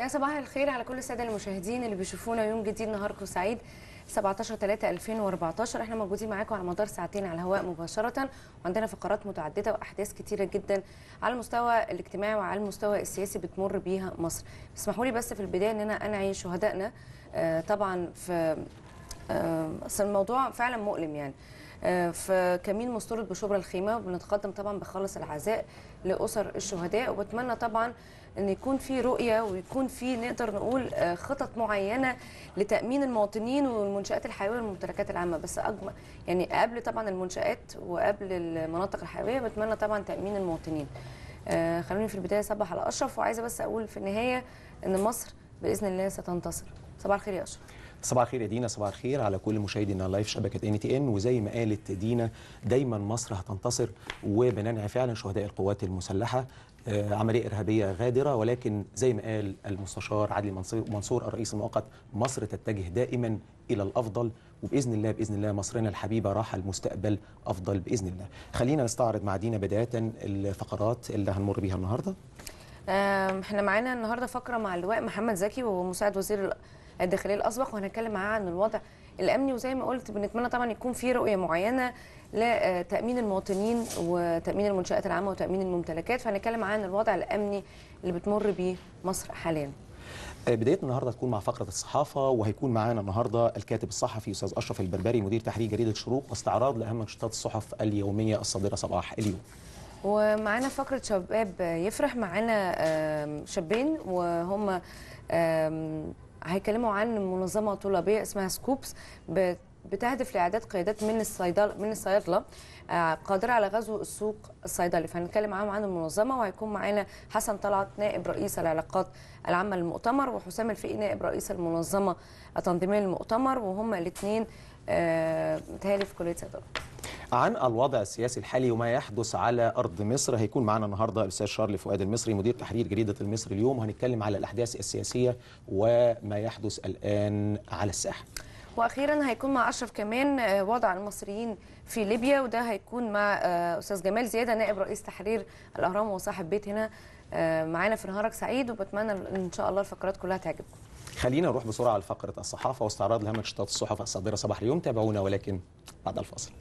يا صباح الخير على كل الساده المشاهدين اللي بيشوفونا يوم جديد نهاركم سعيد 17 3 2014 احنا موجودين معاكم على مدار ساعتين على الهواء مباشره وعندنا فقرات متعدده واحداث كتيره جدا على المستوى الاجتماعي وعلى المستوى السياسي بتمر بيها مصر اسمحوا لي بس في البدايه ان انا انعي شهدائنا آه، طبعا في آه، اصل الموضوع فعلا مؤلم يعني آه، في كمين مستورد بشبرا الخيمه وبنتقدم طبعا بخالص العزاء لاسر الشهداء وبتمنى طبعا ان يكون في رؤيه ويكون في نقدر نقول آه، خطط معينه لتامين المواطنين والمنشات الحيويه والممتلكات العامه بس اجمل يعني قبل طبعا المنشات وقبل المناطق الحيويه بتمنى طبعا تامين المواطنين خلوني في البدايه صبح على اشرف وعايزه بس اقول في النهايه ان مصر باذن الله ستنتصر صباح الخير يا اشرف صباح الخير يا دينا صباح الخير على كل مشاهدينا لايف شبكه ان تي ان وزي ما قالت دينا دايما مصر هتنتصر وبننعي فعلا شهداء القوات المسلحه آه، عملية إرهابية غادرة ولكن زي ما قال المستشار عادل منصور الرئيس المؤقت مصر تتجه دائما إلى الأفضل وبإذن الله بإذن الله مصرنا الحبيبة راح المستقبل أفضل بإذن الله خلينا نستعرض مع دينا بداية الفقرات اللي هنمر بيها النهاردة احنا معانا النهارده فقره مع اللواء محمد زكي ومساعد وزير الداخليه الاسبق وهنتكلم معاه عن الوضع الامني وزي ما قلت بنتمنى طبعا يكون في رؤيه معينه لتامين المواطنين وتامين المنشات العامه وتامين الممتلكات فهنتكلم معاه عن الوضع الامني اللي بتمر بيه مصر حاليا آه، بدايه النهارده هتكون مع فقره الصحافه وهيكون معانا النهارده الكاتب الصحفي استاذ اشرف البربري مدير تحرير جريده شروق واستعراض لاهم نشاطات الصحف اليوميه الصادره صباح اليوم ومعانا فقرة شباب يفرح معانا شابين وهم هيكلموا عن منظمه طلابيه اسمها سكوبس بتهدف لاعداد قيادات من الصيدله من الصيادله آه، قادره على غزو السوق الصيدلي فهنتكلم معاهم عن المنظمه وهيكون معانا حسن طلعت نائب رئيس العلاقات العامه للمؤتمر وحسام الفقي نائب رئيس المنظمه التنظيميه للمؤتمر وهما الاثنين آه، متهيألي في كليه صيدله عن الوضع السياسي الحالي وما يحدث على ارض مصر هيكون معنا النهارده الاستاذ شارل فؤاد المصري مدير تحرير جريده المصري اليوم وهنتكلم على الاحداث السياسيه وما يحدث الان على الساحه. واخيرا هيكون مع اشرف كمان آه، وضع المصريين في ليبيا وده هيكون مع آه، استاذ جمال زياده نائب رئيس تحرير الاهرام وصاحب بيت هنا آه، معانا في نهارك سعيد وبتمنى ان شاء الله الفقرات كلها تعجبكم. خلينا نروح بسرعه على فقره الصحافه واستعراض لهمشتات الصحف الصادره صباح اليوم تابعونا ولكن بعد الفاصل.